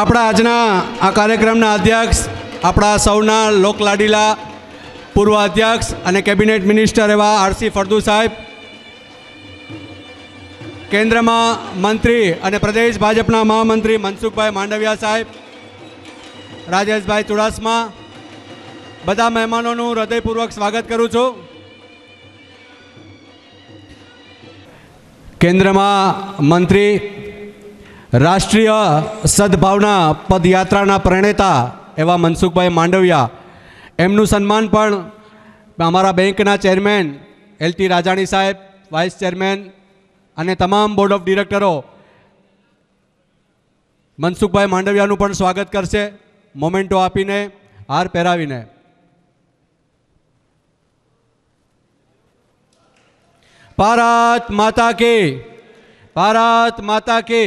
આપણા આજના આ કાર્યક્રમના અધ્યક્ષ આપણા સૌના લોકલાડીલા પૂર્વ અધ્યક્ષ અને કેબિનેટ મિનિસ્ટર એવા આરસી ફળદુ સાહેબ કેન્દ્રમાં મંત્રી અને પ્રદેશ ભાજપના મહામંત્રી મનસુખભાઈ માંડવિયા સાહેબ રાજેશભાઈ ચુડાસમા બધા મહેમાનોનું હૃદયપૂર્વક સ્વાગત કરું છું કેન્દ્રમાં મંત્રી રાષ્ટ્રીય સદભાવના પદયાત્રાના પ્રણેતા એવા મનસુખભાઈ માંડવિયા એમનું સન્માન પણ અમારા બેંકના ચેરમેન એલ ટી રાજાણી સાહેબ વાઇસ ચેરમેન અને તમામ બોર્ડ ઓફ ડિરેક્ટરો મનસુખભાઈ માંડવિયાનું પણ સ્વાગત કરશે મોમેન્ટો આપીને હાર પહેરાવીને પારાત માતા કે ભારત માતા કે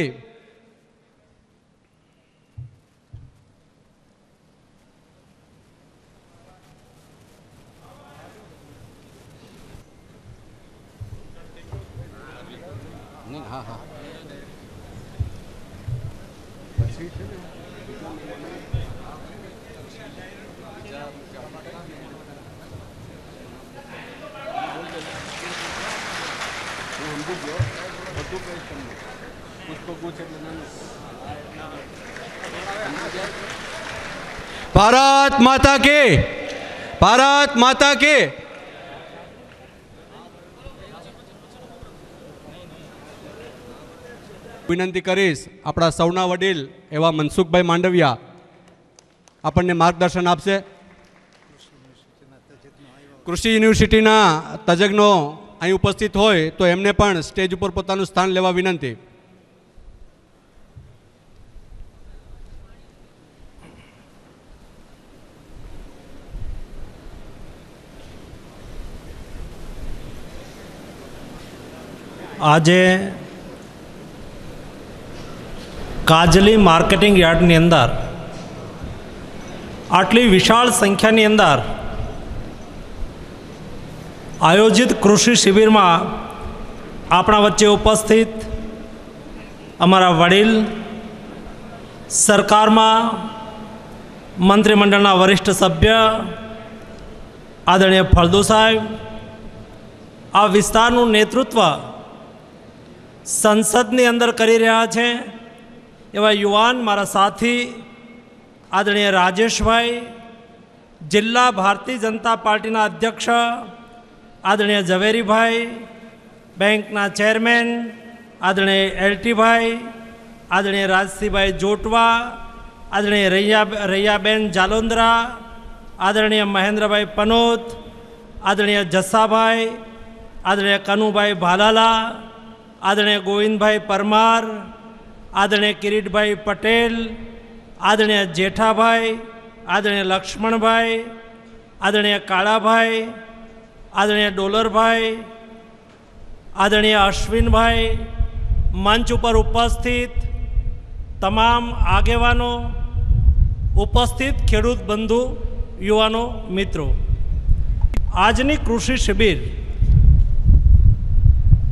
ભારત માતા કે ભારત માતા કે વિનંતી કરીશ આપણા સૌના વડીલ એવા મનસુખભાઈ માંડવિયા આપણને માર્ગદર્શન આપશે કૃષિ યુનિવર્સિટીના તજજ્ઞો અહીં ઉપસ્થિત હોય તો એમને પણ સ્ટેજ ઉપર પોતાનું સ્થાન લેવા વિનંતી આજે કાજલી માર્કેટિંગ યાર્ડની અંદર આટલી વિશાળ સંખ્યાની અંદર આયોજિત કૃષિ શિબિરમાં આપણા વચ્ચે ઉપસ્થિત અમારા વડીલ સરકારમાં મંત્રીમંડળના વરિષ્ઠ સભ્ય આદરણીય ફળદુ સાહેબ આ વિસ્તારનું નેતૃત્વ સંસદની અંદર કરી રહ્યા છે એવા યુવાન મારા સાથી આદરણીય રાજેશભાઈ જિલ્લા ભારતીય જનતા પાર્ટીના અધ્યક્ષ આદરણીય ઝવેરીભાઈ બેંકના ચેરમેન આદરણીય એલટીભાઈ આદરણીય રાજસિંહભાઈ જોટવા આદરણીય રૈયા રૈયાબેન જાલોંદરા આદરણીય મહેન્દ્રભાઈ પનોત આદરણીય જસ્સાભાઈ આદરણીય કનુભાઈ ભાલાલા આદરણીય ગોવિંદભાઈ પરમાર આદરણીય કિરીટભાઈ પટેલ આદરણીય જેઠાભાઈ આદરણીય લક્ષ્મણભાઈ આદરણીય કાળાભાઈ આદરણીય ડોલરભાઈ આદરણીય અશ્વિનભાઈ મંચ ઉપર ઉપસ્થિત તમામ આગેવાનો ઉપસ્થિત ખેડૂત બંધુ યુવાનો મિત્રો આજની કૃષિ શિબિર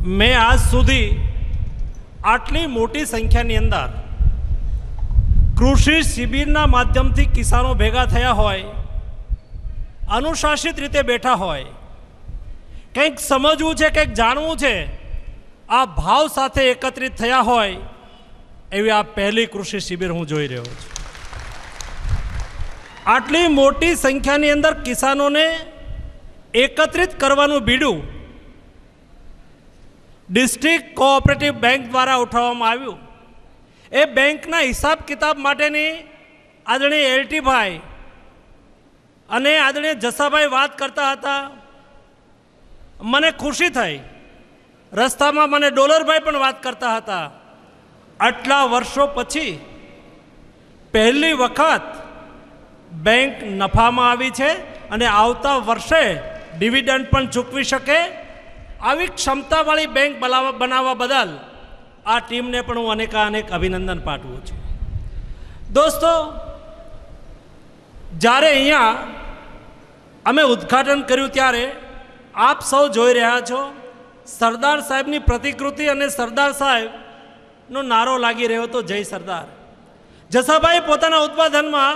મેં આજ સુધી આટલી મોટી સંખ્યાની અંદર કૃષિ શિબિરના માધ્યમથી કિસાનો ભેગા થયા હોય અનુશાસિત રીતે બેઠા હોય કંઈક સમજવું છે કંઈક જાણવું છે આ ભાવ સાથે એકત્રિત થયા હોય એવી આ પહેલી કૃષિ શિબિર હું જોઈ રહ્યો છું આટલી મોટી સંખ્યાની અંદર કિસાનોને એકત્રિત કરવાનું બીડું ડિસ્ટ્રિક્ટ કોઓપરેટિવ બેંક દ્વારા ઉઠાવવામાં આવ્યું એ બેંકના હિસાબ કિતાબ માટેની આદરણીય એલટીભાઈ અને આદરણીય જસાભાઈ વાત કરતા હતા મને ખુશી થઈ રસ્તામાં મને ડોલરભાઈ પણ વાત કરતા હતા આટલા વર્ષો પછી પહેલી વખત બેંક નફામાં આવી છે અને આવતા વર્ષે ડિવિડન્ડ પણ ચૂકવી શકે આવી ક્ષમતાવાળી બેંક બનાવવા બનાવવા બદલ આ ટીમને પણ હું અનેકા અનેક અભિનંદન પાઠવું છું દોસ્તો જ્યારે અહીંયા અમે ઉદ્ઘાટન કર્યું ત્યારે આપ સૌ જોઈ રહ્યા છો સરદાર સાહેબની પ્રતિકૃતિ અને સરદાર સાહેબનો નારો લાગી રહ્યો હતો જય સરદાર જસાભાઈ પોતાના ઉત્પાદનમાં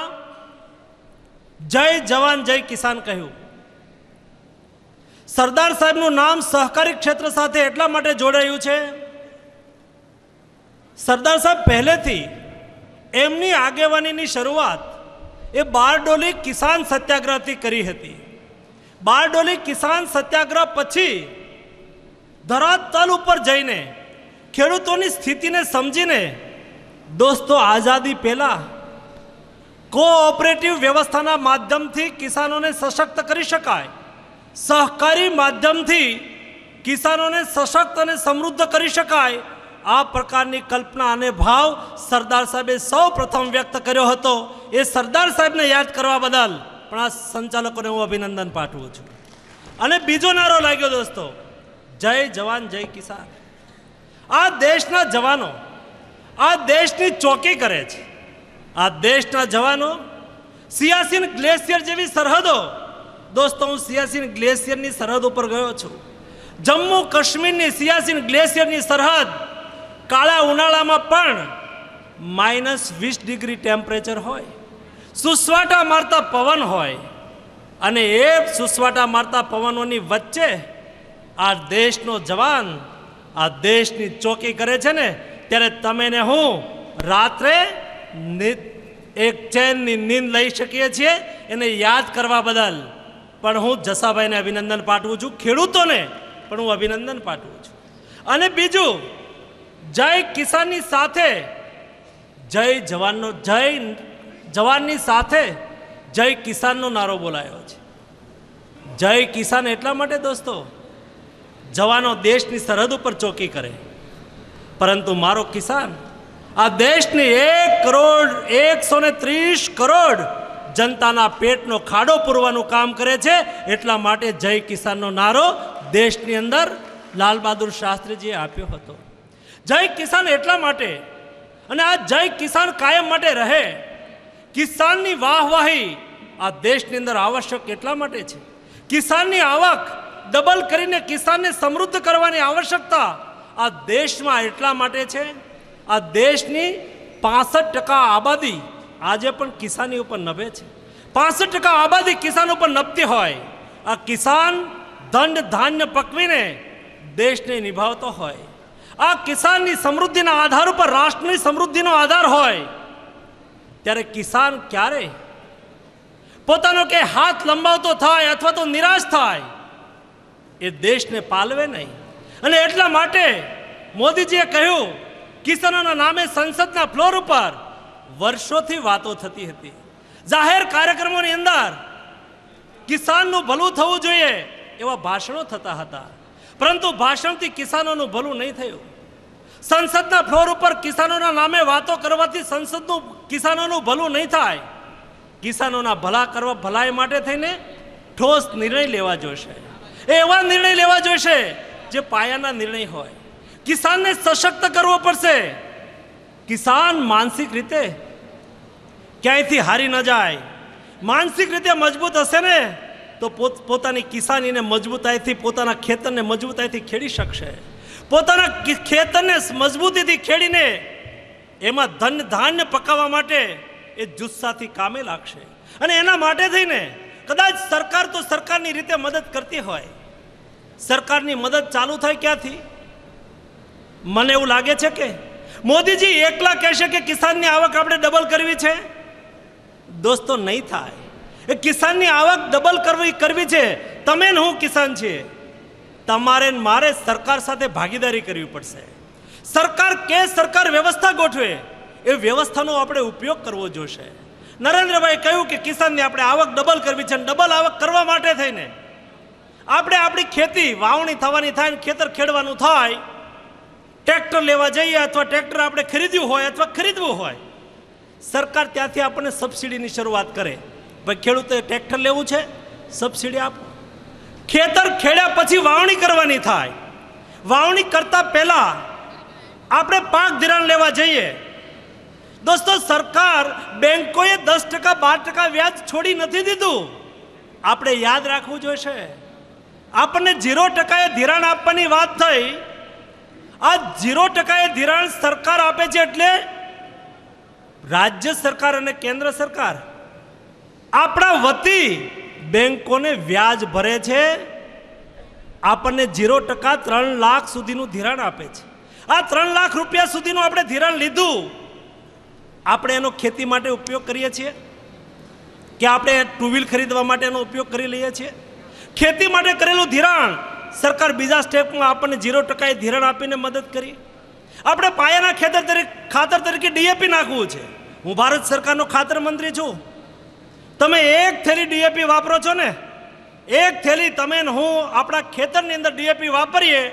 જય જવાન જય કિસાન કહ્યું સરદાર સાહેબનું નામ સહકારી ક્ષેત્ર સાથે એટલા માટે જોડાયું છે સરદાર સાહેબ પહેલેથી એમની આગેવાનીની શરૂઆત એ બારડોલી કિસાન સત્યાગ્રહથી કરી હતી બારડોલી કિસાન સત્યાગ્રહ પછી ધરાતલ ઉપર જઈને ખેડૂતોની સ્થિતિને સમજીને દોસ્તો આઝાદી પહેલાં કોઓપરેટિવ વ્યવસ્થાના માધ્યમથી કિસાનોને સશક્ત કરી શકાય સહકારી માધ્યમથી કિસાનોને સશક્ત અને સમૃદ્ધ કરી શકાય આ પ્રકારની કલ્પના અને ભાવ સરદાર સાહેબે સૌ પ્રથમ વ્યક્ત કર્યો હતો એ સરદાર સાહેબને યાદ કરવા બદલ પણ આ સંચાલકોને હું અભિનંદન પાઠવું છું અને બીજો નારો લાગ્યો દોસ્તો જય જવાન જય કિસાન આ દેશના જવાનો આ દેશની ચોકી કરે છે આ દેશના જવાનો સિયાસીન ગ્લેશિયર જેવી સરહદો દોસ્તો હું સિયાસીન ગ્લેશિયરની સરહદ ઉપર ગયો છું જમ્મુ કાશ્મીરની સિયાસીન ગ્લેશિયરની સરહદ કાળા ઉનાળામાં પણ માઇનસ વીસ ડિગ્રી ટેમ્પરેચર હોય સુસવાટા મારતા પવન હોય અને એ સુસવાટા મારતા પવનોની વચ્ચે આ દેશનો જવાન આ દેશની ચોકી કરે છે ને ત્યારે તમે ને હું રાત્રે એક ચેનની નીંદ લઈ શકીએ છીએ એને યાદ કરવા બદલ પણ હું જસાભાઈને અભિનંદન પાઠવું છું ખેડૂતોને પણ હું અભિનંદન પાઠવું છું અને બીજું જય કિસાનની સાથે જય જવાનનો જય જવાનની સાથે જય કિસાનનો નારો બોલાયો છે જય કિસાન એટલા માટે દોસ્તો જવાનો દેશની સરહદ ઉપર ચોકી કરે પરંતુ મારો કિસાન આ દેશની એક કરોડ એકસો ને ત્રીસ કરોડ જનતાના પેટનો ખાડો પૂરવાનું કામ કરે છે એટલા માટે જય કિસાનનો નારો દેશની અંદર લાલબહાદુર શાસ્ત્રીજીએ આપ્યો હતો જય કિસાન એટલા માટે અને આ જય કિસાન કાયમ માટે રહે કિસાનની વાહવાહી આ દેશની અંદર આવશ્યક એટલા માટે છે કિસાનની આવક ડબલ કરીને કિસાનને સમૃદ્ધ કરવાની આવશ્યકતા આ દેશમાં એટલા માટે છે આ દેશની પાસઠ ટકા આબાદી આજે પણ કિસાની ઉપર નભે છે પાસઠ ટકા આબાદી કિસાન ઉપર નભતી હોય આ કિસાન દંડ ધાન્ય પકવીને દેશને નિભાવતો હોય આ કિસાનની સમૃદ્ધિના આધાર ઉપર રાષ્ટ્રની સમૃદ્ધિનો આધાર હોય ત્યારે કિસાન ક્યારે પોતાનો કે હાથ લંબાવતો થાય અથવા તો નિરાશ થાય એ દેશને પાલવે નહીં અને એટલા માટે મોદીજીએ કહ્યું કિસાનોના નામે સંસદના ફ્લોર ઉપર વર્ષોથી વાતો થતી હતી જાહેર કાર્યક્રમોની અંદર કિસાનનું ભલું થવું જોઈએ એવા ભાષણો થતા હતા પરંતુ ભાષણથી કિસાનોનું ભલું નહીં થયું સંસદના ફ્લોર ઉપર કિસાનોના નામે વાતો કરવાથી સંસદનું કિસાનોનું ભલું નહીં થાય કિસાનોના ભલા કરવા ભલાઈ માટે થઈને ઠોસ નિર્ણય લેવા જોઈશે એ એવા નિર્ણય લેવા જોઈશે જે પાયાના નિર્ણય હોય કિસાનને સશક્ત કરવો પડશે કિસાન માનસિક રીતે ક્યાંયથી હારી ન જાય માનસિક રીતે મજબૂત હશે ને તો પોત પોતાની કિસાનીને મજબૂતાઈથી પોતાના ખેતરને મજબૂતાઈથી ખેડી શકશે પોતાના ખેતરને મજબૂતીથી ખેડીને એમાં ધન ધાન્ય પકાવવા માટે એ જુસ્સાથી કામે લાગશે અને એના માટે થઈને કદાચ સરકાર તો સરકારની રીતે મદદ કરતી હોય સરકારની મદદ ચાલુ થાય ક્યાંથી મને એવું લાગે છે કે મોદીજી એકલા કહેશે કે કિસાનની આવક આપણે ડબલ કરવી છે દોસ્તો નહીં થાય એ કિસાનની આવક ડબલ કરવી કરવી છે તમે ને હું કિસાન છીએ તમારે મારે સરકાર સાથે ભાગીદારી કરવી પડશે સરકાર કે સરકાર વ્યવસ્થા ગોઠવે એ વ્યવસ્થાનો આપણે ઉપયોગ કરવો જોશે નરેન્દ્રભાઈ કહ્યું કે કિસાનની આપણે આવક ડબલ કરવી છે ડબલ આવક કરવા માટે થઈને આપણે આપણી ખેતી વાવણી થવાની થાય ને ખેતર ખેડવાનું થાય ટ્રેક્ટર લેવા જઈએ અથવા ટ્રેક્ટર આપણે ખરીદ્યું હોય અથવા ખરીદવું હોય સરકાર ત્યાંથી આપણને સબસિડીની શરૂઆત કરે ભાઈ ખેડૂતોએ ટ્રેક્ટર લેવું છે સબસિડી આપો ખેતર ખેડ્યા પછી વાવણી કરવાની થાય વાવણી કરતા પહેલાં આપણે પાક ધિરાણ લેવા જઈએ દોસ્તો સરકાર બેંકોએ દસ ટકા બાર ટકા વ્યાજ છોડી નથી દીધું આપણે યાદ રાખવું જોઈશે આપણને ઝીરો ટકાએ ધિરાણ આપવાની વાત થઈ આ ઝીરો ટકાએ ધિરાણ સરકાર આપે છે એટલે રાજ્ય સરકાર અને કેન્દ્ર સરકાર આપણા વતી બેંકોને વ્યાજ ભરે છે આપણને ઝીરો ટકા ત્રણ લાખ સુધીનું ધિરાણ આપે છે આ ત્રણ લાખ રૂપિયા સુધીનું આપણે ધિરાણ લીધું આપણે એનો ખેતી માટે ઉપયોગ કરીએ છીએ કે આપણે ટુ વ્હીલ ખરીદવા માટે એનો ઉપયોગ કરી લઈએ છીએ ખેતી માટે કરેલું ધિરાણ સરકાર બીજા સ્ટેપમાં આપણને ઝીરો ટકાએ ધિરાણ આપીને મદદ કરી આપણે પાયાના ખેતર તરીકે ખાતર તરીકે ડીએપી નાખવું છે હું ભારત સરકારનો ખાતર મંત્રી છું તમે એક થેલી ડીએપી વાપરો છો ને એક થેલી તમે હું આપણા ખેતરની અંદર ડીએપી વાપરીએ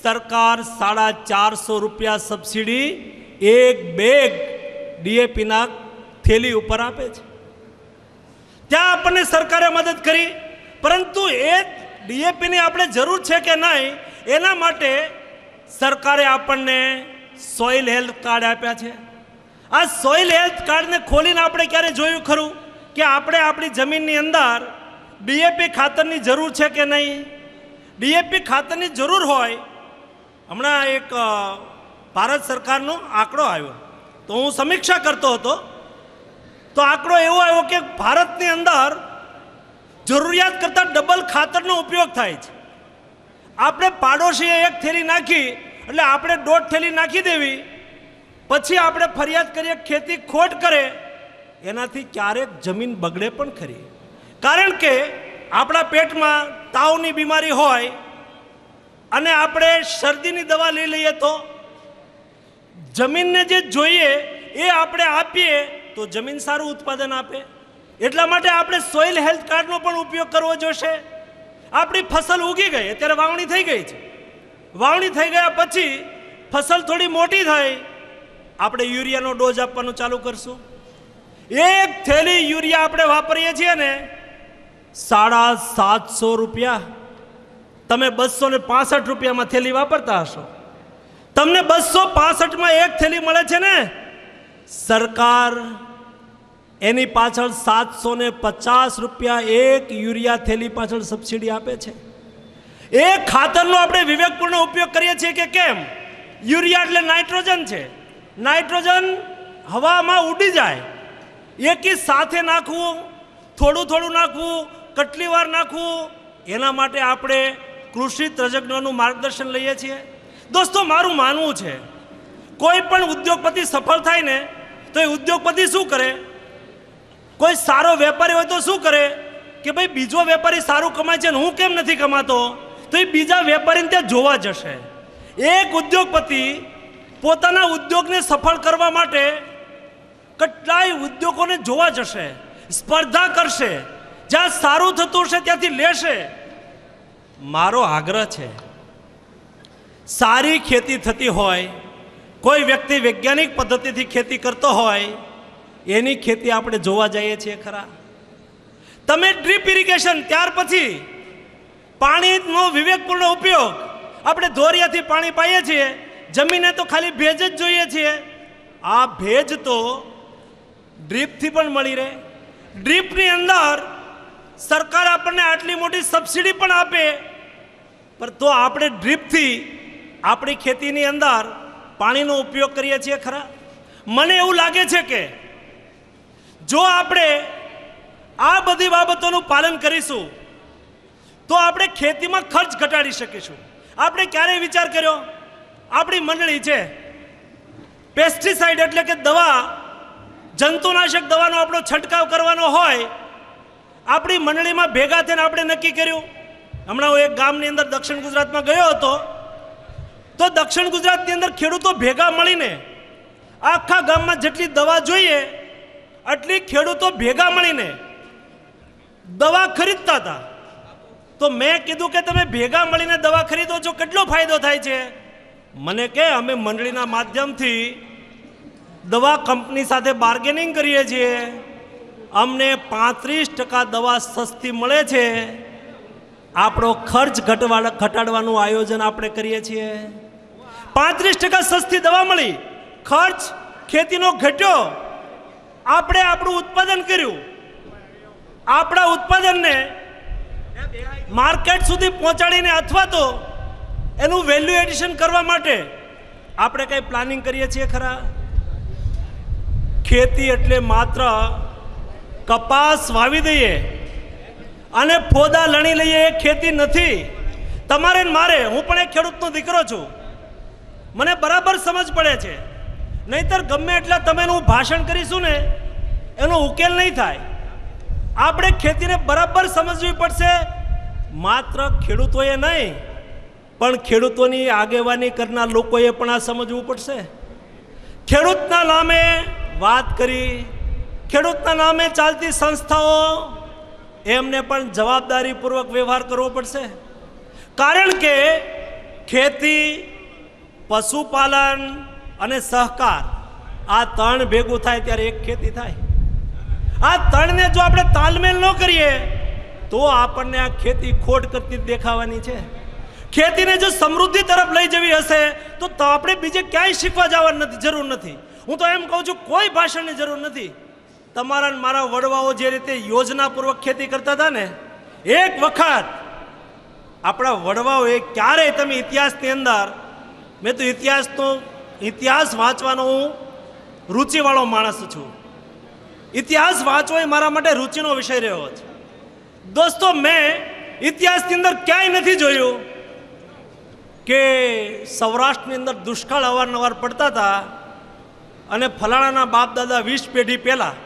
સરકાર સાડા ચારસો રૂપિયા સબસિડી એક બેગ ડીએપીના થેલી ઉપર આપે છે ત્યાં આપણને સરકારે મદદ કરી પરંતુ એ ડીએપીની આપણે જરૂર છે કે નહીં એના માટે સરકારે આપણને સોઇલ હેલ્થ કાર્ડ આપ્યા છે આ સોઇલ હેલ્થ કાર્ડને ખોલીને આપણે ક્યારે જોયું ખરું કે આપણે આપણી જમીનની અંદર ડીએપી ખાતરની જરૂર છે કે નહીં ડીએપી ખાતરની જરૂર હોય હમણાં એક ભારત સરકારનો આંકડો આવ્યો તો હું સમીક્ષા કરતો હતો તો આંકડો એવો આવ્યો કે ભારતની અંદર જરૂરિયાત કરતાં ડબલ ખાતરનો ઉપયોગ થાય છે આપણે પાડોશીએ એક થેલી નાખી એટલે આપણે દોઢ થેલી નાખી દેવી પછી આપણે ફરિયાદ કરીએ ખેતી ખોટ કરે એનાથી ક્યારેક જમીન બગડે પણ ખરી કારણ કે આપણા પેટમાં તાવની બીમારી હોય અને આપણે શરદીની દવા લઈ લઈએ તો જમીનને જે જોઈએ એ આપણે આપીએ તો જમીન સારું ઉત્પાદન આપે એટલા માટે આપણે સોઇલ હેલ્થ કાર્ડનો પણ ઉપયોગ કરવો જોશે આપણી ફસલ ઉગી ગઈ અત્યારે વાવણી થઈ ગઈ છે વાવણી થઈ ગયા પછી ફસલ થોડી મોટી થઈ આપણે યુરિયાનો ડોઝ આપવાનું ચાલુ કરશું એક થેલી યુરિયા આપણે વાપરીએ છીએ ને સાડા સાતસો રૂપિયા તમે બસો ને પાસઠ રૂપિયામાં થેલી વાપરતા હશો તમને બસો પાસઠમાં એક થેલી મળે છે ને સરકાર એની પાછળ સાતસો ને પચાસ રૂપિયા એક યુરિયા થેલી પાછળ સબસિડી આપે છે એ ખાતરનો આપણે વિવેકપૂર્ણ ઉપયોગ કરીએ છીએ કે કેમ યુરિયા એટલે નાઇટ્રોજન છે નાઇટ્રોજન હવામાં ઉડી જાય એકી સાથે નાખવું થોડું થોડું નાખવું કેટલી વાર નાખવું એના માટે આપણે કૃષિ તજજ્ઞોનું માર્ગદર્શન લઈએ છીએ દોસ્તો મારું માનવું છે કોઈ પણ ઉદ્યોગપતિ સફળ થાય ને તો એ ઉદ્યોગપતિ શું કરે કોઈ સારો વેપારી હોય તો શું કરે કે ભાઈ બીજો વેપારી સારું કમાય છે અને હું કેમ નથી કમાતો તો એ બીજા વેપારીને ત્યાં જોવા જશે એક ઉદ્યોગપતિ પોતાના ઉદ્યોગને સફળ કરવા માટે કેટલાય ઉદ્યોગોને જોવા જશે સ્પર્ધા કરશે જ્યાં સારું થતું હશે ત્યાંથી લેશે મારો આગ્રહ છે સારી ખેતી થતી હોય કોઈ વ્યક્તિ વૈજ્ઞાનિક પદ્ધતિથી ખેતી કરતો હોય એની ખેતી આપણે જોવા જઈએ છીએ ખરા તમે ડ્રીપ ઇરિગેશન ત્યાર પછી પાણીનો વિવેકપૂર્ણ ઉપયોગ આપણે ધોરિયાથી પાણી પાઈએ છીએ જમીને તો ખાલી ભેજ જ જોઈએ છીએ આ ભેજ તો ડ્રીપથી પણ મળી રહે ડ્રીપની અંદર સરકાર આપણને આટલી મોટી સબસિડી પણ આપે પણ તો આપણે ડ્રીપથી આપણી ખેતીની અંદર પાણીનો ઉપયોગ કરીએ છીએ ખરા મને એવું લાગે છે કે જો આપણે આ બધી બાબતોનું પાલન કરીશું તો આપણે ખેતીમાં ખર્ચ ઘટાડી શકીશું આપણે ક્યારેય વિચાર કર્યો આપણી મંડળી છે પેસ્ટિસાઇડ એટલે કે દવા જંતુનાશક દવાનો આપણો છંટકાવ કરવાનો હોય આપણી મંડળીમાં ભેગા થઈને આપણે નક્કી કર્યું હમણાં હું એક ગામની અંદર દક્ષિણ ગુજરાતમાં ગયો હતો તો દક્ષિણ ગુજરાતની અંદર ખેડૂતો ભેગા મળીને આખા ગામમાં જેટલી દવા જોઈએ આટલી ખેડૂતો ભેગા મળીને દવા ખરીદતા હતા તો મેં કીધું કે તમે ભેગા મળીને દવા ખરીદો છો કેટલો ફાયદો થાય છે મને કે અમે મંડળીના માધ્યમથી દવા કંપની સાથે બાર્ગેનિંગ કરીએ છીએ અમને પાંત્રીસ ટકા દવા સસ્તી મળે છે આપણો ખર્ચ ઘટવા ઘટાડવાનું આયોજન આપણે કરીએ છીએ પાંત્રીસ ટકા સસ્તી દવા મળી ખર્ચ ખેતીનો ઘટ્યો આપણે આપણું ઉત્પાદન કર્યું આપણા ઉત્પાદનને માર્કેટ સુધી પહોંચાડીને અથવા તો એનું વેલ્યુ એડિશન કરવા માટે આપણે કંઈ પ્લાનિંગ કરીએ છીએ ખરા ખેતી એટલે માત્ર કપાસ વાવી દઈએ અને ફોદા લણી લઈએ એ ખેતી નથી તમારે મારે હું પણ એક ખેડૂતનો દીકરો છું મને બરાબર સમજ પડે છે નહીતર ગમે એટલા તમે હું ભાષણ કરીશું ને એનો ઉકેલ નહીં થાય આપણે ખેતીને બરાબર સમજવી પડશે માત્ર ખેડૂતોએ નહીં પણ ખેડૂતોની આગેવાની કરનાર લોકોએ પણ આ સમજવું પડશે ખેડૂતના નામે વાત કરી ખેડૂતના નામે ચાલતી સંસ્થાઓ એમને પણ જવાબદારીપૂર્વક વ્યવહાર કરવો પડશે કારણ કે ખેતી પશુપાલન અને સહકાર આ તણ ભેગું થાય ત્યારે એક ખેતી થાય આ તણને જો આપણે તાલમેલ ન કરીએ તો આપણને આ ખેતી ખોટ કરતી દેખાવાની છે ખેતીને જો સમૃદ્ધિ તરફ લઈ જવી હશે તો આપણે બીજે ક્યાંય શીખવા જવાની નથી જરૂર નથી હું તો એમ કહું છું કોઈ ભાષણની જરૂર નથી તમારા મારા વડવાઓ જે રીતે યોજનાપૂર્વક ખેતી કરતા હતા ને એક વખત આપણા વડવાઓએ ક્યારેય તમે ઇતિહાસની અંદર મેં તો ઇતિહાસનો ઇતિહાસ વાંચવાનો હું રુચિવાળો માણસ છું ઇતિહાસ વાંચવો એ મારા માટે રુચિનો વિષય રહ્યો છે દોસ્તો મેં ઇતિહાસની અંદર ક્યાંય નથી જોયું કે સૌરાષ્ટ્રની અંદર દુષ્કાળ અવારનવાર પડતા હતા અને ફલાણાના બાપ દાદા વીસ પેઢી પહેલાં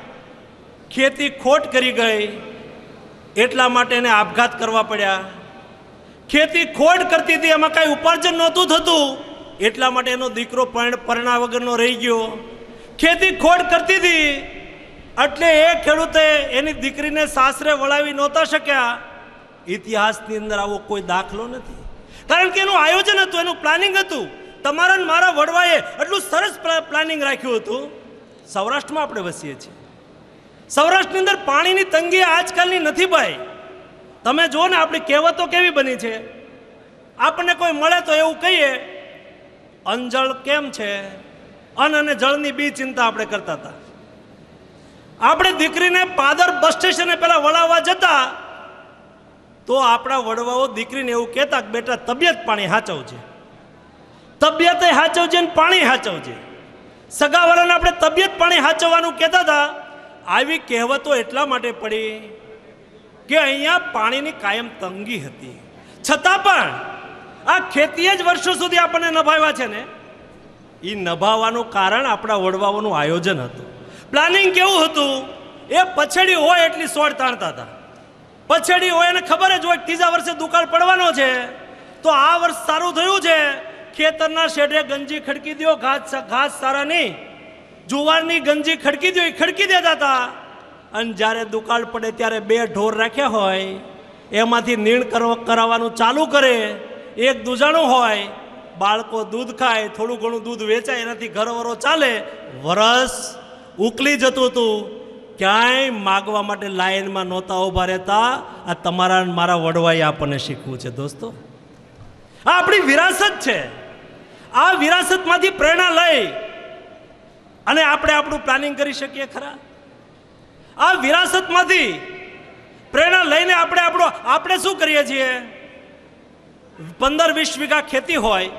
ખેતી ખોટ કરી ગઈ એટલા માટે એને આપઘાત કરવા પડ્યા ખેતી ખોટ કરતી હતી એમાં કાંઈ ઉપાર્જન નહોતું થતું એટલા માટે એનો દીકરો પરણા વગરનો રહી ગયો ખેતી ખોટ કરતી હતી એટલે એ ખેડૂતે એની દીકરીને સાસરે વળાવી નહોતા શક્યા ઇતિહાસની અંદર આવો કોઈ દાખલો નથી કારણ કે એનું આયોજન હતું એનું પ્લાનિંગ હતું તમારા મારા વડવાએ એટલું સરસ પ્લાનિંગ રાખ્યું હતું સૌરાષ્ટ્રમાં આપણે વસીએ છીએ સૌરાષ્ટ્રની અંદર પાણીની તંગી આજકાલની નથી ભાઈ તમે જુઓ ને આપણી કહેવતો કેવી બની છે આપણને કોઈ મળે તો એવું કહીએ અંજળ કેમ છે અન્ન અને જળની બી ચિંતા આપણે કરતા હતા આપણે દીકરીને પાદર બસ સ્ટેશને પહેલાં વળાવવા જતાં તો આપણા વડવાઓ દીકરીને એવું કહેતા કે બેટા તબિયત પાણી સાચવજે તબિયતે સાચવજે ને પાણી સાચવજે સગાવાળાને આપણે તબિયત પાણી સાચવવાનું કહેતા હતા આવી કહેવતો એટલા માટે પડી કે અહીંયા પાણીની કાયમ તંગી હતી છતાં પણ આ ખેતીએ જ વર્ષો સુધી આપણને નભાવ્યા છે ને એ નભાવવાનું કારણ આપણા વડવાઓનું આયોજન હતું પ્લાનિંગ કેવું હતું એ પછેડી હોય એટલી સોડ તાણતા હતા પછેડી હોય એને ખબર જ હોય ત્રીજા વર્ષે દુકાળ પડવાનો છે તો આ વર્ષ સારું થયું છે ખેતરના શેઢે ગંજી ખડકી દો ઘાસ ઘાસ સારા નહીં જુવારની ગંજી ખડકી દો એ ખડકી દેતા હતા અને જ્યારે દુકાળ પડે ત્યારે બે ઢોર રાખ્યા હોય એમાંથી નીણ કરાવવાનું ચાલુ કરે એક દુજાણું હોય બાળકો દૂધ ખાય થોડું ઘણું દૂધ વેચાય એનાથી ઘરવરો ચાલે વરસ ઉકલી જતું હતું ક્યાંય માગવા માટે લાઇનમાં નહોતા ઊભા રહેતા આ તમારા મારા વડવાએ આપણને શીખવું છે દોસ્તો આ આપણી વિરાસત છે આ વિરાસતમાંથી પ્રેરણા લઈ અને આપણે આપણું પ્લાનિંગ કરી શકીએ ખરા આ વિરાસતમાંથી પ્રેરણા લઈને આપણે આપણો આપણે શું કરીએ છીએ પંદર વીસ વીઘા ખેતી હોય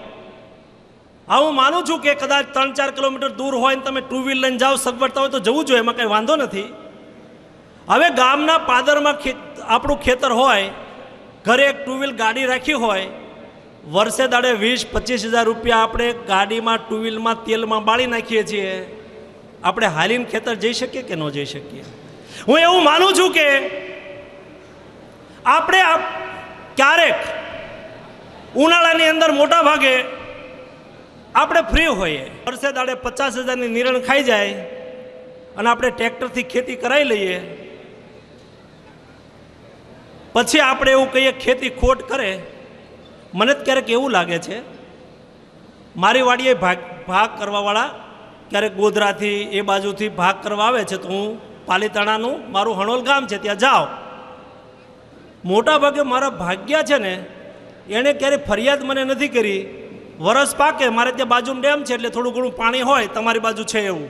હું માનું છું કે કદાચ ત્રણ ચાર કિલોમીટર દૂર હોય ને તમે ટુ વ્હીલ લઈને જાઓ સગવડતા હોય તો જવું જોઈએ એમાં કંઈ વાંધો નથી હવે ગામના પાદરમાં આપણું ખેતર હોય ઘરે એક ટુ વ્હીલ ગાડી રાખી હોય વર્ષે દાડે વીસ પચીસ હજાર રૂપિયા આપણે ગાડીમાં ટુ વ્હીલમાં તેલમાં બાળી નાખીએ છીએ આપણે હાલીને ખેતર જઈ શકીએ કે ન જઈ શકીએ હું એવું માનું છું કે આપણે ક્યારેક ઉનાળાની અંદર મોટા ભાગે આપણે ફ્રી હોઈએ વર્ષે દાડે પચાસ હજારની નિરણ ખાઈ જાય અને આપણે ટ્રેક્ટરથી ખેતી કરાવી લઈએ પછી આપણે એવું કહીએ ખેતી ખોટ કરે મને જ ક્યારેક એવું લાગે છે મારી વાડીએ ભાગ ભાગ કરવાવાળા ક્યારેક ગોધરાથી એ બાજુથી ભાગ કરવા આવે છે તો હું પાલીતાણાનું મારું હણોલ ગામ છે ત્યાં જાઓ મોટાભાગે મારા ભાગ્યા છે ને એણે ક્યારેય ફરિયાદ મને નથી કરી વરસ પાકે મારે ત્યાં બાજુમાં ડેમ છે એટલે થોડું ઘણું પાણી હોય તમારી બાજુ છે એવું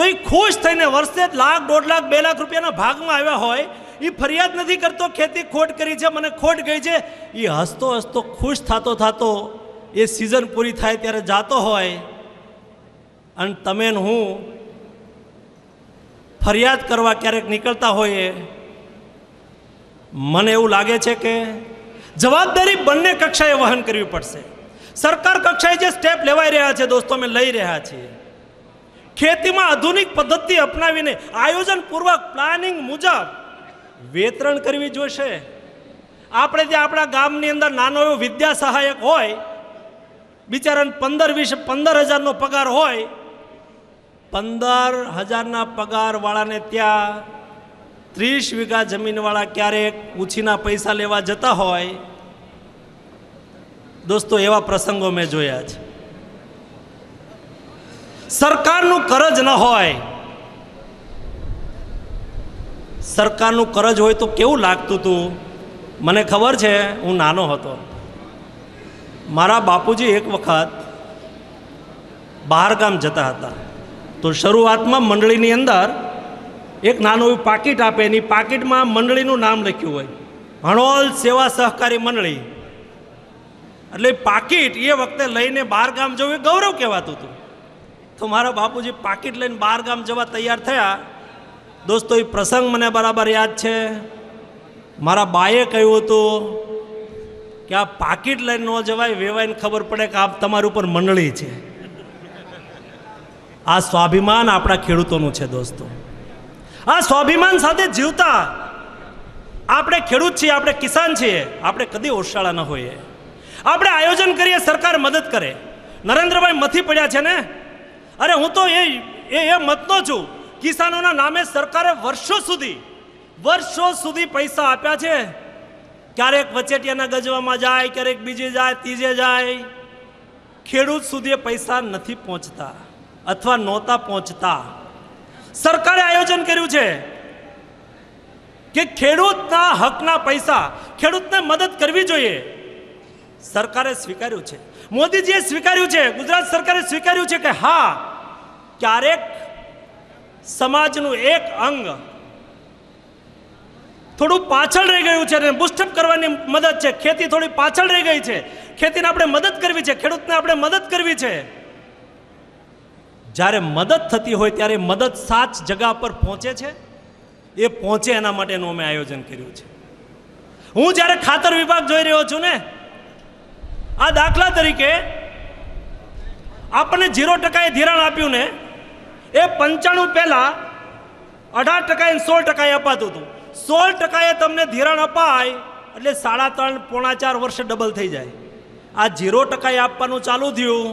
તો એ ખુશ થઈને વર્ષે લાખ દોઢ લાખ બે લાખ રૂપિયાના ભાગમાં આવ્યા હોય એ ફરિયાદ નથી કરતો ખેતી ખોટ કરી છે મને ખોટ ગઈ છે એ હસતો હસતો ખુશ થતો થતો એ સિઝન પૂરી થાય ત્યારે જાતો હોય અને તમે હું ફરિયાદ કરવા ક્યારેક નીકળતા હોઈએ મને એવું લાગે છે કે જવાબદારી બંને કક્ષાએ વહન કરવી પડશે સરકાર કક્ષાએ જે સ્ટેપ લેવાઈ રહ્યા છે દોસ્તો અમે લઈ રહ્યા છીએ ખેતીમાં આધુનિક પદ્ધતિ અપનાવીને આયોજનપૂર્વક પ્લાનિંગ મુજબ વેતરણ કરવી જોઈશે આપણે જે આપણા ગામની અંદર નાનો એવો વિદ્યા સહાયક હોય બિચારાને પંદર વીસ પંદર હજારનો પગાર હોય પંદર હજારના પગારવાળાને ત્યાં ત્રીસ વીઘા જમીનવાળા ક્યારેક ઉછીના પૈસા લેવા જતા હોય દોસ્તો એવા પ્રસંગો મેં જોયા છે સરકારનું કરજ ન હોય સરકારનું કરજ હોય તો કેવું લાગતું હતું મને ખબર છે હું નાનો હતો મારા બાપુજી એક વખત બહારગામ જતા હતા તો શરૂઆતમાં મંડળીની અંદર એક નાનું એવું પાકીટ આપે એની પાકીટમાં મંડળીનું નામ લખ્યું હોય હણોલ સેવા સહકારી મંડળી એટલે પાકીટ એ વખતે લઈને બહાર ગામ જવું એ ગૌરવ કહેવાતું હતું તો મારા બાપુજી પાકીટ લઈને બહાર ગામ જવા તૈયાર થયા દોસ્તો એ પ્રસંગ મને બરાબર યાદ છે મારા બાએ કહ્યું હતું કે આ પાકીટ લઈને ન જવાય વેવાઈને ખબર પડે કે આ તમારી ઉપર મંડળી છે આ સ્વાભિમાન આપણા ખેડૂતોનું છે દોસ્તો આ સ્વાભિમાન સાથે જીવતા આપણે ખેડૂત છીએ આપણે કિસાન છીએ આપણે કદી ઓશાળા ન હોઈએ આપણે આયોજન કરીએ સરકાર મદદ કરે નરેન્દ્રભાઈ મથી પડ્યા છે ને અરે હું તો એ એ એ મતનો છું કિસાનોના નામે સરકારે વર્ષો સુધી વર્ષો સુધી પૈસા આપ્યા છે ક્યારેક વચેટિયાના ગજવામાં જાય ક્યારેક બીજે જાય ત્રીજે જાય ખેડૂત સુધી પૈસા નથી પહોંચતા અથવા નહોતા પહોંચતા સરકારે આયોજન કર્યું છે કે ખેડૂતના હકના પૈસા ખેડૂતને મદદ કરવી જોઈએ સરકારે સ્વીકાર્યું છે મોદીજીએ સ્વીકાર્યું છે ગુજરાત સરકારે સ્વીકાર્યું છે કે હા ક્યારેક સમાજનું એક અંગ થોડું પાછળ રહી ગયું છે અને બુસ્ટઅપ કરવાની મદદ છે ખેતી થોડી પાછળ રહી ગઈ છે ખેતીને આપણે મદદ કરવી છે ખેડૂતને આપણે મદદ કરવી છે જ્યારે મદદ થતી હોય ત્યારે મદદ સાચ જગા પર પહોંચે છે એ પહોંચે એના માટેનું અમે આયોજન કર્યું છે હું જ્યારે ખાતર વિભાગ જોઈ રહ્યો છું ને આ દાખલા તરીકે આપણને ઝીરો ટકાએ ધિરાણ આપ્યું ને એ પંચાણું પહેલાં અઢાર ટકાએ સોળ ટકાએ અપાતું હતું સોળ ટકાએ તમને ધિરાણ અપાય એટલે સાડા ત્રણ પોણા ચાર વર્ષે ડબલ થઈ જાય આ ઝીરો ટકાએ આપવાનું ચાલુ થયું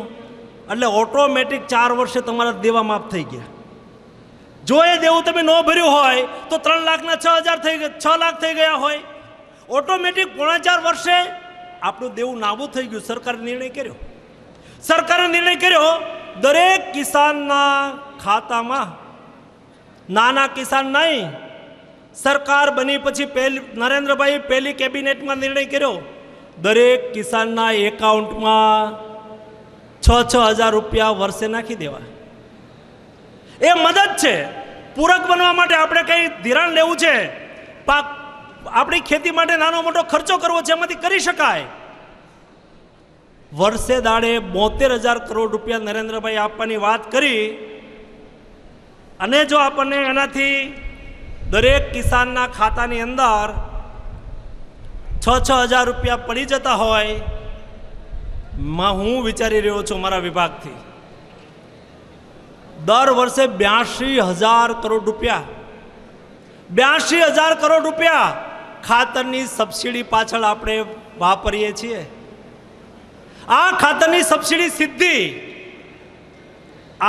એટલે ઓટોમેટિક ચાર વર્ષે તમારા દેવા માફ થઈ ગયા જો એ દેવું તમે ન ભર્યું હોય તો ત્રણ લાખના છ હજાર થઈ છ લાખ થઈ ગયા હોય ઓટોમેટિક પોણા ચાર વર્ષે આપણું દેવું નાબૂદ થઈ ગયું સરકારે નિર્ણય કર્યો સરકારે નિર્ણય કર્યો દરેક કિસાનના ખાતામાં નાના કિસાન નહીં સરકાર બની પછી પહેલી નરેન્દ્રભાઈ પહેલી કેબિનેટમાં નિર્ણય કર્યો દરેક કિસાનના એકાઉન્ટમાં છ છ હજાર રૂપિયા વર્ષે નાખી દેવા એ મદદ છે પૂરક બનવા માટે આપણે કંઈ ધિરાણ લેવું છે પાક આપણી ખેતી માટે નાનો મોટો ખર્ચો કરવો છે એમાંથી કરી શકાય વર્ષે દાડે બોતેર હજાર કરોડ રૂપિયા નરેન્દ્રભાઈ આપવાની વાત કરી અને જો આપણને એનાથી દરેક કિસાનના ખાતાની અંદર છ છ હજાર રૂપિયા પડી જતા હોય માં હું વિચારી રહ્યો છું મારા વિભાગથી દર વર્ષે બ્યાસી હજાર કરોડ રૂપિયા બ્યાસી હજાર કરોડ રૂપિયા ખાતરની સબસિડી પાછળ આપણે વાપરીએ છીએ આ ખાતરની સબસિડી સિદ્ધિ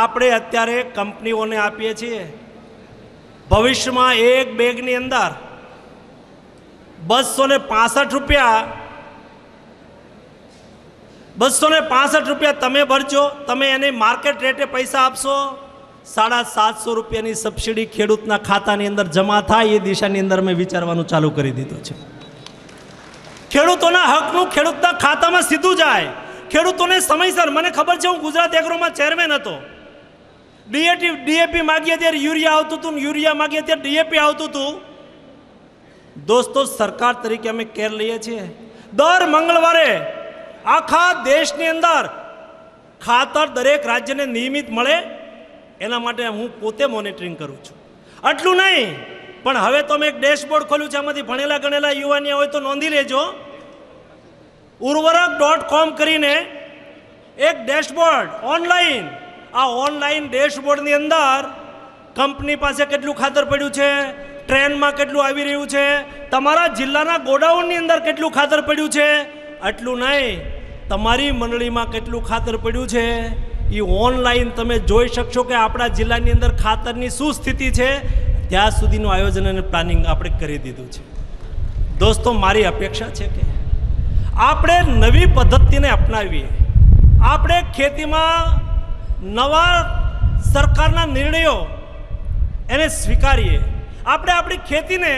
આપણે અત્યારે કંપનીઓને આપીએ છીએ ભવિષ્યમાં એક બેગની અંદર બસો ને પાસઠ રૂપિયા બસો ને પાસઠ રૂપિયા તમે ભરજો તમે એને માર્કેટ રેટે પૈસા આપશો સાડા સાતસો રૂપિયાની સબસિડી ખેડૂતના ખાતાની અંદર જમા થાય એ દિશાની અંદર મેં વિચારવાનું ચાલુ કરી દીધું છે ખેડૂતોના હકનું ખેડૂતના ખાતામાં સીધું જાય ખેડૂતોને સમયસર મને ખબર છે હું ગુજરાત એગ્રોમાં ચેરમેન હતો ડીએટી ડીએપી માગીએ ત્યારે યુરિયા આવતું હતું યુરિયા માગીએ ત્યારે ડીએપી આવતું હતું દોસ્તો સરકાર તરીકે અમે કેર લઈએ છીએ દર મંગળવારે આખા દેશની અંદર ખાતર દરેક રાજ્યને નિયમિત મળે એના માટે હું પોતે મોનિટરિંગ કરું છું આટલું નહીં પણ હવે તમે એક ડેશબોર્ડ ખોલ્યું છે આમાંથી ભણેલા ગણેલા યુવાનિયા હોય તો નોંધી લેજો ઉર્વરક ડોટ કોમ કરીને એક ડેશબોર્ડ ઓનલાઈન આ ઓનલાઈન ડેશબોર્ડની અંદર કંપની પાસે કેટલું ખાતર પડ્યું છે ટ્રેનમાં કેટલું આવી રહ્યું છે તમારા જિલ્લાના ગોડાઉનની અંદર કેટલું ખાતર પડ્યું છે આટલું નહીં તમારી મંડળીમાં કેટલું ખાતર પડ્યું છે એ ઓનલાઈન તમે જોઈ શકશો કે આપણા જિલ્લાની અંદર ખાતરની શું સ્થિતિ છે ત્યાં સુધીનું આયોજન અને પ્લાનિંગ આપણે કરી દીધું છે દોસ્તો મારી અપેક્ષા છે કે આપણે નવી પદ્ધતિને અપનાવીએ આપણે ખેતીમાં નવા સરકારના નિર્ણયો એને સ્વીકારીએ આપણે આપણી ખેતીને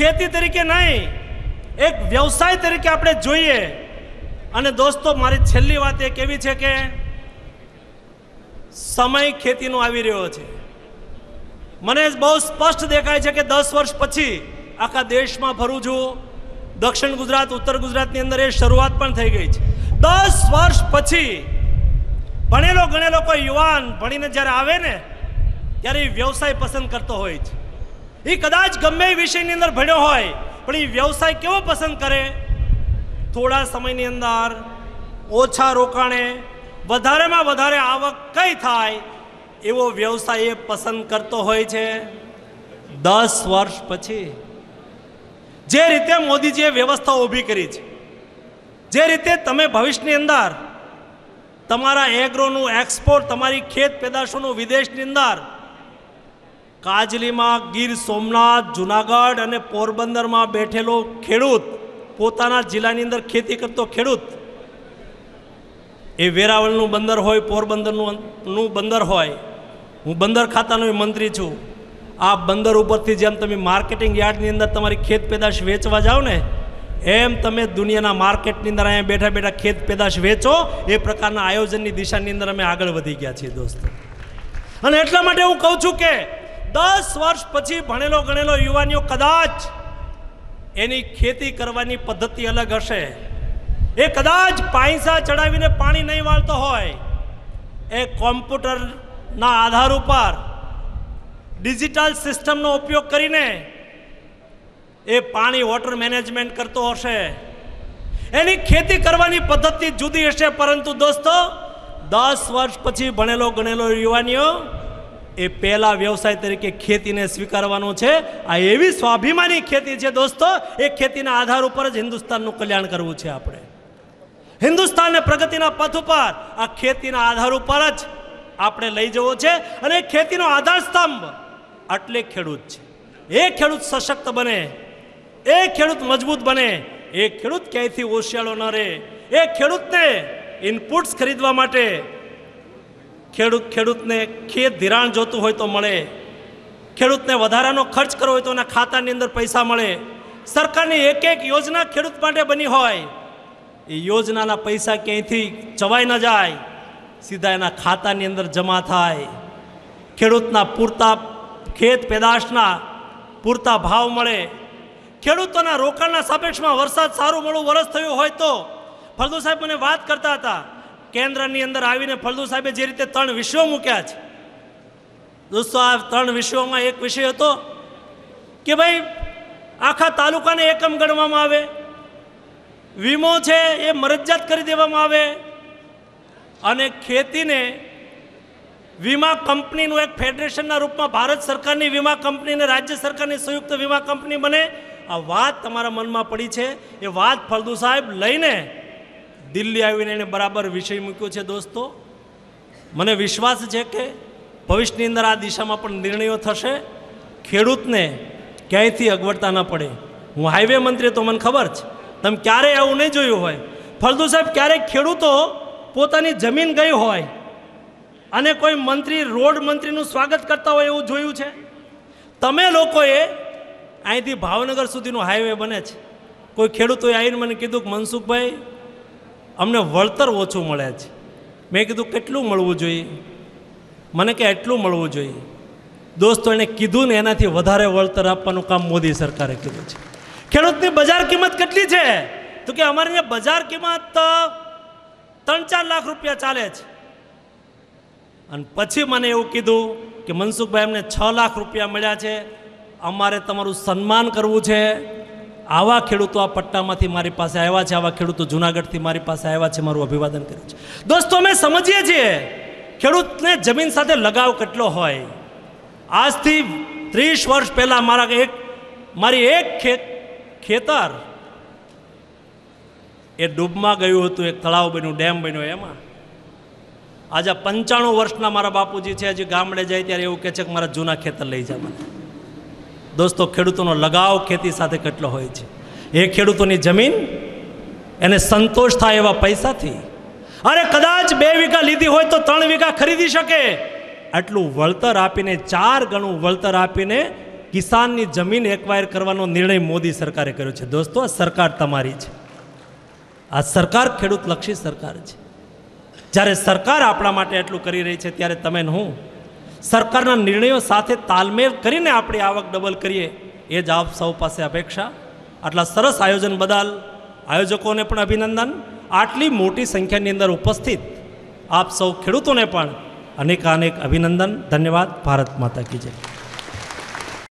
ખેતી તરીકે નહીં એક વ્યવસાય તરીકે આપણે જોઈએ અને દોસ્તો મારી છેલ્લી વાત એક એવી છે કે સમય ખેતીનો આવી રહ્યો છે મને બહુ સ્પષ્ટ દેખાય છે કે દસ વર્ષ પછી આખા દેશમાં ફરું છું દક્ષિણ ગુજરાત ઉત્તર ગુજરાતની અંદર એ શરૂઆત પણ થઈ ગઈ છે દસ વર્ષ પછી ભણેલો ગણેલો કોઈ યુવાન ભણીને જ્યારે આવે ને ત્યારે એ વ્યવસાય પસંદ કરતો હોય છે એ કદાચ ગમે એ વિષયની અંદર ભણ્યો હોય પણ એ વ્યવસાય કેવો પસંદ કરે થોડા સમયની અંદર ઓછા રોકાણે વધારેમાં વધારે આવક કઈ થાય એવો વ્યવસાય એ પસંદ કરતો હોય છે દસ વર્ષ પછી જે રીતે મોદીજીએ વ્યવસ્થા ઊભી કરી છે જે રીતે તમે ભવિષ્યની અંદર તમારા એગ્રોનું એક્સપોર્ટ તમારી ખેત પેદાશોનું વિદેશની અંદર કાજલીમાં ગીર સોમનાથ જુનાગઢ અને પોરબંદરમાં બેઠેલો ખેડૂત પોતાના જિલ્લાની અંદર ખેતી કરતો ખેડૂત એ વેરાવળનું બંદર હોય પોરબંદરનું નું બંદર હોય હું બંદર ખાતાનો મંત્રી છું આ બંદર ઉપરથી જેમ તમે માર્કેટિંગ યાર્ડની અંદર તમારી ખેત પેદાશ વેચવા જાઓ ને એમ તમે દુનિયાના માર્કેટની અંદર અહીંયા બેઠા બેઠા ખેત પેદાશ વેચો એ પ્રકારના આયોજનની દિશાની અંદર અમે આગળ વધી ગયા છીએ દોસ્તો અને એટલા માટે હું કહું છું કે દસ વર્ષ પછી ભણેલો ગણેલો યુવાનીઓ કદાચ એની ખેતી કરવાની પદ્ધતિ અલગ હશે એ કદાચ પાયસા ચડાવીને પાણી નહીં વાળતો હોય એ કોમ્પ્યુટરના આધાર ઉપર ડિજિટલ સિસ્ટમનો ઉપયોગ કરીને એ પાણી વોટર મેનેજમેન્ટ કરતો હશે એની ખેતી કરવાની પદ્ધતિ જુદી હશે પરંતુ દોસ્તો દસ વર્ષ પછી ભણેલો ગણેલો યુવાનીઓ એ પહેલા વ્યવસાય તરીકે ખેતીને સ્વીકારવાનો છે આ એવી સ્વાભિમાની ખેતી છે દોસ્તો એ ખેતીના આધાર ઉપર જ હિન્દુસ્તાનનું કલ્યાણ કરવું છે આપણે હિન્દુસ્તાનને પ્રગતિના પથ ઉપર આ ખેતીના આધાર ઉપર જ આપણે લઈ જવો છે અને ખેતીનો આધાર સ્તંભ એટલે ખેડૂત છે એ ખેડૂત સશક્ત બને એ ખેડૂત મજબૂત બને એ ખેડૂત ક્યાંયથી ઓશિયાળો ન રહે એ ખેડૂતને ઇનપુટ્સ ખરીદવા માટે ખેડૂત ખેડૂતને ખેત ધિરાણ જોતું હોય તો મળે ખેડૂતને વધારાનો ખર્ચ કરવો હોય તો એના ખાતાની અંદર પૈસા મળે સરકારની એક એક યોજના ખેડૂત માટે બની હોય એ યોજનાના પૈસા ક્યાંયથી ચવાઈ ન જાય સીધા એના ખાતાની અંદર જમા થાય ખેડૂતના પૂરતા ખેત પેદાશના પૂરતા ભાવ મળે ખેડૂતોના રોકાણના સાપેક્ષમાં વરસાદ સારું મળું વરસ થયું હોય તો ફળદુ સાહેબ મને વાત કરતા હતા કેન્દ્રની અંદર આવીને ફળદુ સાહેબે જે રીતે ત્રણ વિશ્વ મૂક્યા છે દોસ્તો આ ત્રણ વિશ્વમાં એક વિષય હતો કે ભાઈ આખા તાલુકાને એકમ ગણવામાં આવે વીમો છે એ મરજિયાત કરી દેવામાં આવે અને ખેતીને વીમા કંપનીનું એક ફેડરેશનના રૂપમાં ભારત સરકારની વીમા કંપનીને રાજ્ય સરકારની સંયુક્ત વીમા કંપની બને આ વાત તમારા મનમાં પડી છે એ વાત ફળદુ સાહેબ લઈને દિલ્હી આવીને એને બરાબર વિષય મૂક્યો છે દોસ્તો મને વિશ્વાસ છે કે ભવિષ્યની અંદર આ દિશામાં પણ નિર્ણયો થશે ખેડૂતને ક્યાંયથી અગવડતા ન પડે હું હાઈવે મંત્રી તો મને ખબર છે તમે ક્યારેય આવું નહીં જોયું હોય ફળદુ સાહેબ ક્યારેક ખેડૂતો પોતાની જમીન ગઈ હોય અને કોઈ મંત્રી રોડ મંત્રીનું સ્વાગત કરતા હોય એવું જોયું છે તમે લોકોએ અહીંથી ભાવનગર સુધીનો હાઈવે બને છે કોઈ ખેડૂતોએ આવીને મને કીધું કે મનસુખભાઈ અમને વળતર ઓછું મળે છે મેં કીધું કેટલું મળવું જોઈએ મને કે એટલું મળવું જોઈએ દોસ્તો એણે કીધું ને એનાથી વધારે વળતર આપવાનું કામ મોદી સરકારે કીધું છે ખેડૂતની બજાર કિંમત કેટલી છે તો કે અમારી અહીંયા બજાર કિંમત ત્રણ ચાર લાખ રૂપિયા ચાલે છે અને પછી મને એવું કીધું કે મનસુખભાઈ અમને છ લાખ રૂપિયા મળ્યા છે અમારે તમારું સન્માન કરવું છે આવા ખેડૂતો આ પટ્ટામાંથી મારી પાસે આવ્યા છે આવા ખેડૂતો જુનાગઢથી મારી પાસે આવ્યા છે મારું અભિવાદન કર્યું છે દોસ્તો અમે સમજીએ છીએ ખેડૂતને જમીન સાથે લગાવ કેટલો હોય આજથી ત્રીસ વર્ષ પહેલાં મારા એક મારી એક ખેત ખેતર એ ડૂબમાં ગયું હતું એક તળાવ બન્યું ડેમ બન્યો એમાં આજે પંચાણું વર્ષના મારા બાપુજી છે હજી ગામડે જાય ત્યારે એવું કહે છે કે મારા જૂના ખેતર લઈ જા મને દોસ્તો ખેડૂતોનો લગાવ ખેતી સાથે કેટલો હોય છે એ ખેડૂતોની જમીન એને સંતોષ થાય એવા પૈસાથી અરે કદાચ બે વીઘા લીધી હોય તો ત્રણ વીઘા ખરીદી શકે આટલું વળતર આપીને ચાર ગણું વળતર આપીને કિસાનની જમીન એક્વાયર કરવાનો નિર્ણય મોદી સરકારે કર્યો છે દોસ્તો આ સરકાર તમારી છે આ સરકાર ખેડૂતલક્ષી સરકાર છે જ્યારે સરકાર આપણા માટે એટલું કરી રહી છે ત્યારે તમે હું સરકારના નિર્ણયો સાથે તાલમેલ કરીને આપણી આવક ડબલ કરીએ એ જ આપ સૌ પાસે અપેક્ષા આટલા સરસ આયોજન બદલ આયોજકોને પણ અભિનંદન આટલી મોટી સંખ્યાની અંદર ઉપસ્થિત આપ સૌ ખેડૂતોને પણ અનેકાનેક અભિનંદન ધન્યવાદ ભારત માતા કી જય